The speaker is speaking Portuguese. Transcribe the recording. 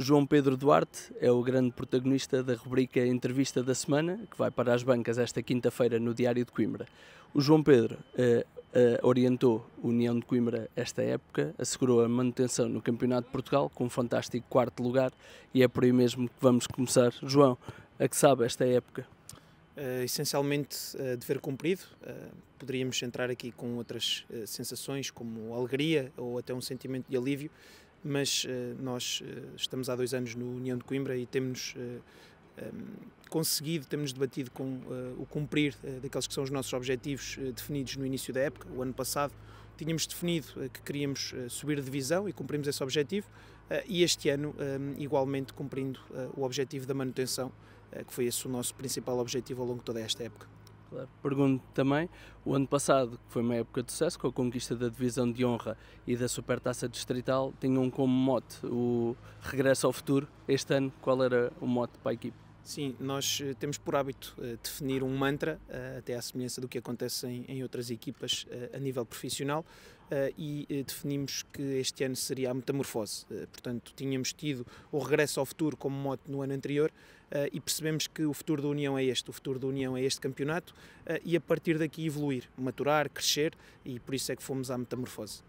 João Pedro Duarte é o grande protagonista da rubrica Entrevista da Semana, que vai para as bancas esta quinta-feira no Diário de Coimbra. O João Pedro eh, eh, orientou o União de Coimbra esta época, assegurou a manutenção no Campeonato de Portugal com um fantástico quarto lugar e é por aí mesmo que vamos começar. João, a que sabe esta época? Uh, essencialmente uh, eh, dever cumprido. Uh, poderíamos entrar aqui com outras sensações, como alegria ou até um sentimento de alívio, mas eh, nós eh, estamos há dois anos no União de Coimbra e temos eh, ehm, conseguido, temos debatido com uh, o cumprir uh, daqueles que são os nossos objetivos uh, definidos no início da época, o ano passado. Tínhamos definido que queríamos subir de divisão e cumprimos esse objetivo, e este ano, ehm, igualmente, cumprindo o objetivo da manutenção, que foi esse o nosso principal objetivo ao longo de toda esta época. Claro. Pergunto também, o ano passado, que foi uma época de sucesso, com a conquista da divisão de honra e da supertaça distrital, tinham como mote o regresso ao futuro. Este ano, qual era o mote para a equipe? Sim, nós eh, temos por hábito eh, definir um mantra, eh, até à semelhança do que acontece em, outras equipas a nível profissional, e definimos que este ano seria a metamorfose. portanto, tínhamos tido o regresso ao futuro como mote no ano anterior e percebemos que o futuro da União é este, o futuro da União é este campeonato, e a partir daqui evoluir, maturar, crescer, e por isso é que fomos à metamorfose.